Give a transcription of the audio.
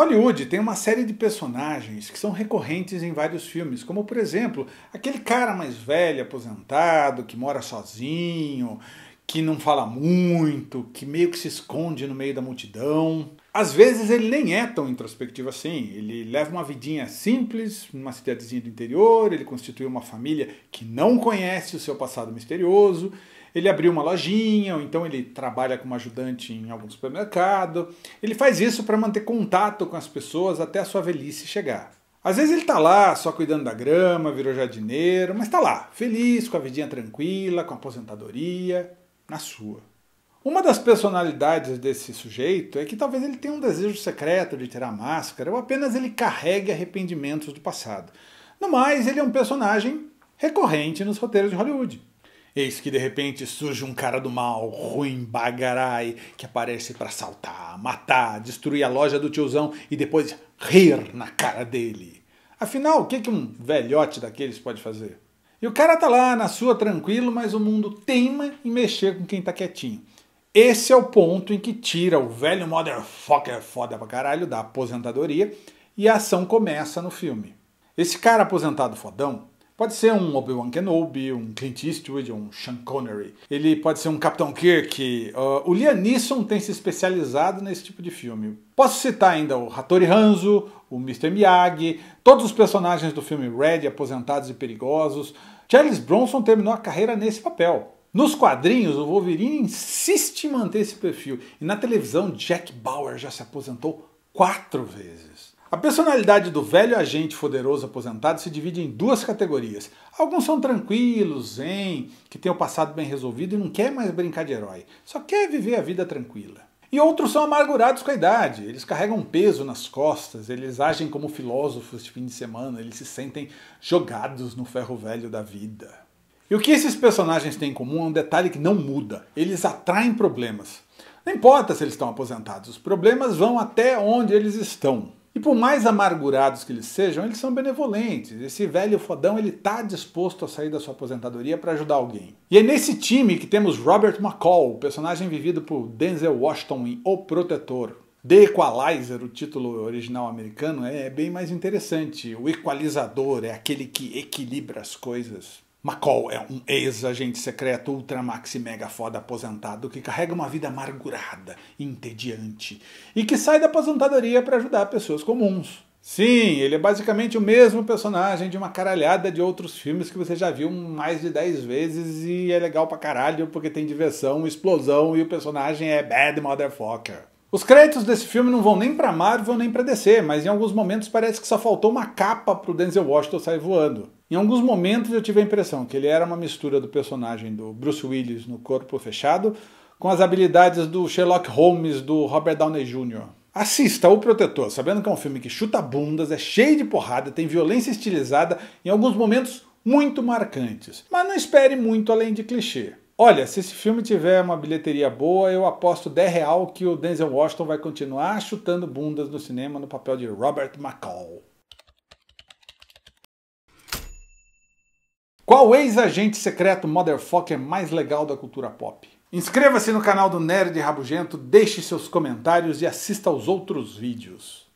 Hollywood tem uma série de personagens que são recorrentes em vários filmes, como por exemplo, aquele cara mais velho, aposentado, que mora sozinho, que não fala muito, que meio que se esconde no meio da multidão. Às vezes ele nem é tão introspectivo assim, ele leva uma vidinha simples, numa cidadezinha do interior, ele constitui uma família que não conhece o seu passado misterioso, ele abriu uma lojinha, ou então ele trabalha como ajudante em algum supermercado. Ele faz isso para manter contato com as pessoas até a sua velhice chegar. Às vezes ele está lá só cuidando da grama, virou jardineiro, mas está lá, feliz, com a vidinha tranquila, com a aposentadoria, na sua. Uma das personalidades desse sujeito é que talvez ele tenha um desejo secreto de tirar a máscara ou apenas ele carregue arrependimentos do passado. No mais, ele é um personagem recorrente nos roteiros de Hollywood. Eis que de repente surge um cara do mal, ruim bagarai, que aparece para assaltar, matar, destruir a loja do tiozão e depois rir na cara dele. Afinal, o que, que um velhote daqueles pode fazer? E o cara tá lá na sua tranquilo, mas o mundo teima em mexer com quem tá quietinho. Esse é o ponto em que tira o velho motherfucker foda pra caralho da aposentadoria e a ação começa no filme. Esse cara aposentado fodão Pode ser um Obi-Wan Kenobi, um Clint Eastwood, um Sean Connery. Ele pode ser um Capitão Kirk. Uh, o Liam Neeson tem se especializado nesse tipo de filme. Posso citar ainda o Hattori Hanzo, o Mr. Miyagi, todos os personagens do filme Red, Aposentados e Perigosos. Charles Bronson terminou a carreira nesse papel. Nos quadrinhos, o Wolverine insiste em manter esse perfil. E na televisão, Jack Bauer já se aposentou quatro vezes. A personalidade do velho agente poderoso aposentado se divide em duas categorias. Alguns são tranquilos, zen, que têm o passado bem resolvido e não quer mais brincar de herói, só quer viver a vida tranquila. E outros são amargurados com a idade, eles carregam um peso nas costas, eles agem como filósofos de fim de semana, eles se sentem jogados no ferro velho da vida. E o que esses personagens têm em comum é um detalhe que não muda: eles atraem problemas. Não importa se eles estão aposentados, os problemas vão até onde eles estão. E por mais amargurados que eles sejam, eles são benevolentes. Esse velho fodão ele tá disposto a sair da sua aposentadoria para ajudar alguém. E é nesse time que temos Robert McCall, personagem vivido por Denzel Washington em O Protetor. The Equalizer, o título original americano, é bem mais interessante. O equalizador é aquele que equilibra as coisas. McCall é um ex-agente secreto ultra maxi mega foda aposentado que carrega uma vida amargurada entediante e que sai da aposentadoria para ajudar pessoas comuns. Sim, ele é basicamente o mesmo personagem de uma caralhada de outros filmes que você já viu mais de 10 vezes e é legal pra caralho porque tem diversão, explosão e o personagem é bad motherfucker. Os créditos desse filme não vão nem para Marvel nem para DC, mas em alguns momentos parece que só faltou uma capa para o Denzel Washington sair voando. Em alguns momentos eu tive a impressão que ele era uma mistura do personagem do Bruce Willis no Corpo Fechado com as habilidades do Sherlock Holmes do Robert Downey Jr. Assista O Protetor, sabendo que é um filme que chuta bundas, é cheio de porrada, tem violência estilizada, em alguns momentos muito marcantes. Mas não espere muito além de clichê. Olha, se esse filme tiver uma bilheteria boa, eu aposto 10 real que o Denzel Washington vai continuar chutando bundas no cinema no papel de Robert McCall. Qual ex-agente secreto motherfucker é mais legal da cultura pop? Inscreva-se no canal do Nerd Rabugento, deixe seus comentários e assista aos outros vídeos.